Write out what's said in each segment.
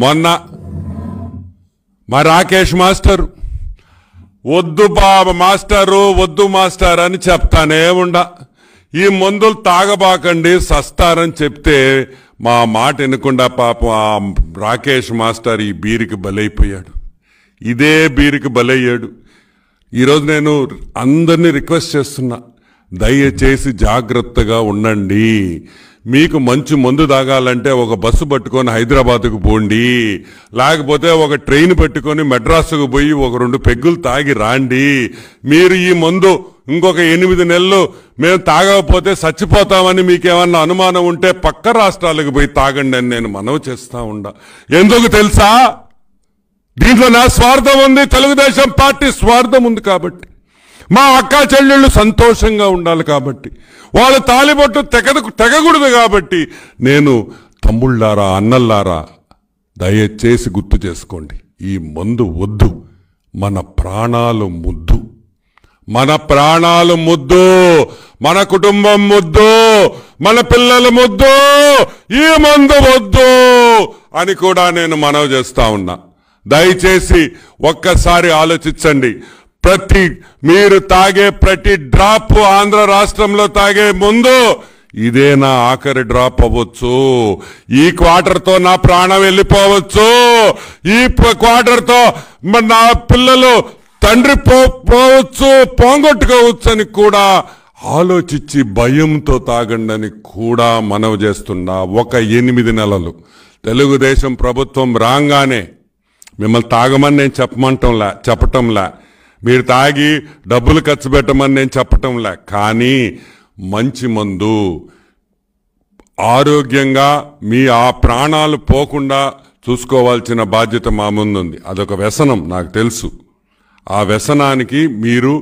మొన్న మా రాకేష్ మాస్టర్ వద్దు బాబా మాస్టరు వద్దు మాస్టర్ అని చెప్తానే ఉండా ఈ మందులు తాగబాకండి సస్తారని చెప్తే మా మాట వినకుండా పాపం ఆ రాకేష్ మాస్టర్ ఈ బీరికి బలైపోయాడు ఇదే బీరికి బలయ్యాడు ఈరోజు నేను అందరినీ రిక్వెస్ట్ చేస్తున్నా దయచేసి జాగ్రత్తగా ఉండండి మీకు మంచి మందు తాగాలంటే ఒక బస్సు పట్టుకొని హైదరాబాద్కు పోండి లేకపోతే ఒక ట్రైన్ పెట్టుకొని మెడ్రాస్కు పోయి ఒక రెండు పెగ్గులు తాగి రాండి మీరు ఈ మందు ఇంకొక ఎనిమిది నెలలు మేము తాగకపోతే చచ్చిపోతామని మీకేమన్నా అనుమానం ఉంటే పక్క రాష్ట్రాలకు పోయి తాగండి అని నేను మనవి చేస్తా ఉండా ఎందుకు తెలుసా దీంట్లో నా స్వార్థం ఉంది తెలుగుదేశం పార్టీ స్వార్థం ఉంది కాబట్టి మా అక్క చెల్లెళ్ళు సంతోషంగా ఉండాలి కాబట్టి వాళ్ళ తాలిబొట్టు తెగదు తెగకూడదు కాబట్టి నేను తమ్ముళ్ళారా అన్నల్లారా దయచేసి గుర్తు చేసుకోండి ఈ మందు వద్దు మన ప్రాణాలు ముద్దు మన ప్రాణాలు ముద్దు మన కుటుంబం ముద్దు మన పిల్లల ముద్దు ఈ మందు వద్దు అని కూడా నేను మనవి చేస్తా ఉన్నా దయచేసి ఒక్కసారి ఆలోచించండి ప్రతి మీరు తాగే ప్రతి డ్రాప్ ఆంధ్ర రాష్ట్రంలో తాగే ముందు ఇదే నా ఆఖరి డ్రాప్ అవ్వచ్చు ఈ క్వార్టర్తో నా ప్రాణం వెళ్ళిపోవచ్చు ఈ క్వార్టర్తో నా పిల్లలు తండ్రి పోవచ్చు పోంగొట్టుకోవచ్చు అని కూడా ఆలోచించి భయంతో తాగండి అని కూడా మనవి చేస్తున్నా ఒక ఎనిమిది నెలలు తెలుగుదేశం ప్రభుత్వం రాగానే మిమ్మల్ని తాగమని నేను చెప్పమంటంలా చెప్పటంలా మీరు తాగి డబ్బులు ఖర్చు పెట్టమని నేను చెప్పటంలే కానీ మంచి మందు ఆరోగ్యంగా మీ ఆ ప్రాణాలు పోకుండా చూసుకోవాల్సిన బాధ్యత మా ముందుంది అదొక వ్యసనం నాకు తెలుసు ఆ వ్యసనానికి మీరు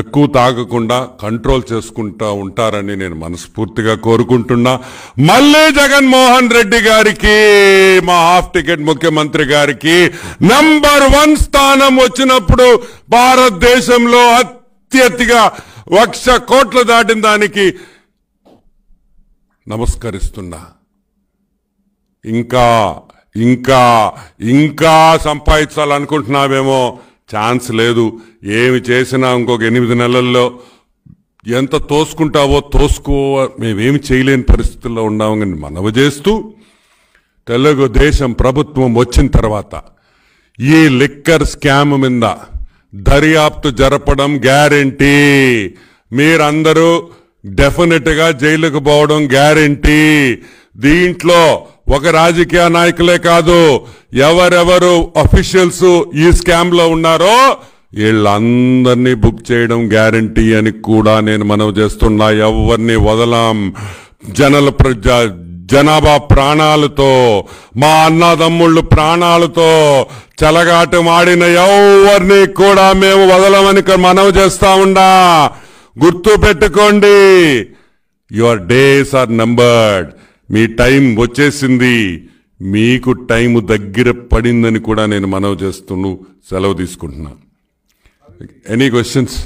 ఎక్కువ తాగకుండా కంట్రోల్ చేసుకుంటా ఉంటారని నేను మనస్ఫూర్తిగా కోరుకుంటున్నా మళ్ళీ జగన్మోహన్ రెడ్డి గారికి మా హాఫ్ టికెట్ ముఖ్యమంత్రి గారికి నంబర్ వన్ స్థానం వచ్చినప్పుడు భారతదేశంలో అత్యతిగా వక్ష కోట్లు దాటిన దానికి నమస్కరిస్తున్నా ఇంకా ఇంకా ఇంకా సంపాదించాలనుకుంటున్నావేమో ఛాన్స్ లేదు ఏమి చేసినా ఇంకొక ఎనిమిది నెలల్లో ఎంత తోసుకుంటావో తోసుకో మేమేమి చేయలేని పరిస్థితుల్లో ఉన్నామని మనవి చేస్తూ తెలుగుదేశం ప్రభుత్వం వచ్చిన తర్వాత ఈ లిక్కర్ స్కామ్ మీద దర్యాప్తు జరపడం గ్యారంటీ మీరందరూ డెఫినెట్గా జైలుకు పోవడం గ్యారంటీ దీంట్లో ఒక రాజకీయ నాయకులే కాదు ఎవరెవరు అఫీషియల్స్ ఈ స్కామ్లో ఉన్నారో వీళ్ళందరినీ బుక్ చేయడం గ్యారంటీ అని కూడా నేను మనవి చేస్తున్నా ఎవరిని వదలాం జనల ప్రజ జనాభా ప్రాణాలతో మా అన్నదమ్ముళ్ళు ప్రాణాలతో చలగాటు మాడిన ఎవరిని కూడా మేము వదలమని మనవి చేస్తా ఉండా గుర్తు పెట్టుకోండి యువర్ డేస్ ఆర్ నంబర్డ్ మీ టైం వచ్చేసింది మీకు టైం దగ్గర పడిందని కూడా నేను మనవి చేస్తున్నాను సెలవు తీసుకుంటున్నా ఎనీ క్వశ్చన్స్